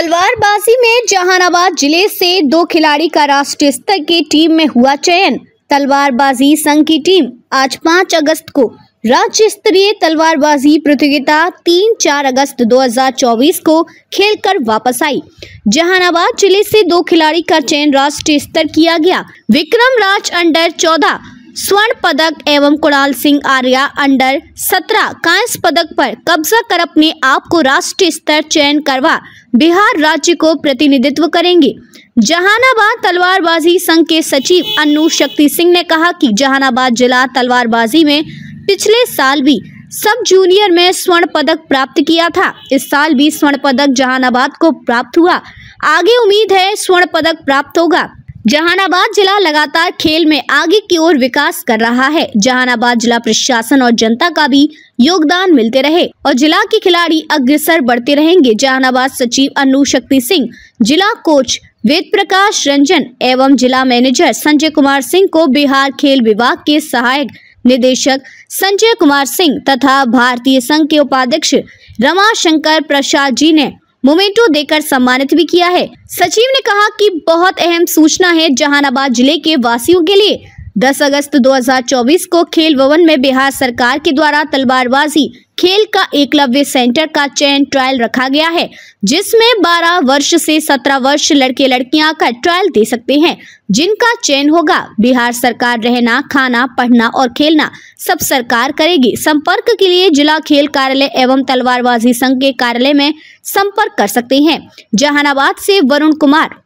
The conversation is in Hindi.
तलवारबाजी में जहानाबाद जिले से दो खिलाड़ी का राष्ट्रीय स्तर की टीम में हुआ चयन तलवारबाजी संघ की टीम आज 5 अगस्त को राज्य स्तरीय तलवारबाजी प्रतियोगिता 3-4 अगस्त 2024 को खेलकर वापस आई जहानाबाद जिले से दो खिलाड़ी का चयन राष्ट्रीय स्तर किया गया विक्रम राज अंडर 14 स्वर्ण पदक एवं कुणाल सिंह आर्या अंडर 17 कांस्य पदक पर कब्जा कर अपने आप को राष्ट्रीय स्तर चयन करवा बिहार राज्य को प्रतिनिधित्व करेंगे जहानाबाद तलवारबाजी संघ के सचिव अनु शक्ति सिंह ने कहा कि जहानाबाद जिला तलवारबाजी में पिछले साल भी सब जूनियर में स्वर्ण पदक प्राप्त किया था इस साल भी स्वर्ण पदक जहानाबाद को प्राप्त हुआ आगे उम्मीद है स्वर्ण पदक प्राप्त होगा जहानाबाद जिला लगातार खेल में आगे की ओर विकास कर रहा है जहानाबाद जिला प्रशासन और जनता का भी योगदान मिलते रहे और जिला के खिलाड़ी अग्रसर बढ़ते रहेंगे जहानाबाद सचिव अनु शक्ति सिंह जिला कोच वेद प्रकाश रंजन एवं जिला मैनेजर संजय कुमार सिंह को बिहार खेल विभाग के सहायक निदेशक संजय कुमार सिंह तथा भारतीय संघ के उपाध्यक्ष रमा शंकर प्रसाद जी ने मोमेंटो देकर सम्मानित भी किया है सचिव ने कहा कि बहुत अहम सूचना है जहानाबाद जिले के वासियों के लिए 10 अगस्त 2024 को खेल भवन में बिहार सरकार के द्वारा तलवारबाजी खेल का एकलव्य सेंटर का चयन ट्रायल रखा गया है जिसमें 12 वर्ष से 17 वर्ष लड़के लड़कियां का ट्रायल दे सकते हैं जिनका चयन होगा बिहार सरकार रहना खाना पढ़ना और खेलना सब सरकार करेगी संपर्क के लिए जिला खेल कार्यालय एवं तलवारबाजी संघ के कार्यालय में संपर्क कर सकते हैं जहानाबाद से वरुण कुमार